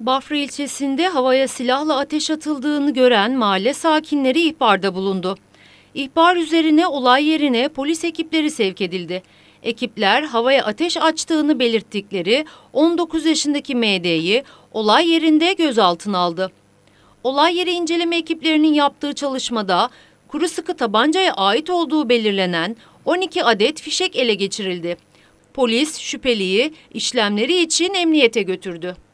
Bafra ilçesinde havaya silahla ateş atıldığını gören mahalle sakinleri ihbarda bulundu. İhbar üzerine olay yerine polis ekipleri sevk edildi. Ekipler havaya ateş açtığını belirttikleri 19 yaşındaki MD'yi olay yerinde gözaltına aldı. Olay yeri inceleme ekiplerinin yaptığı çalışmada kuru sıkı tabancaya ait olduğu belirlenen 12 adet fişek ele geçirildi. Polis şüpheliyi işlemleri için emniyete götürdü.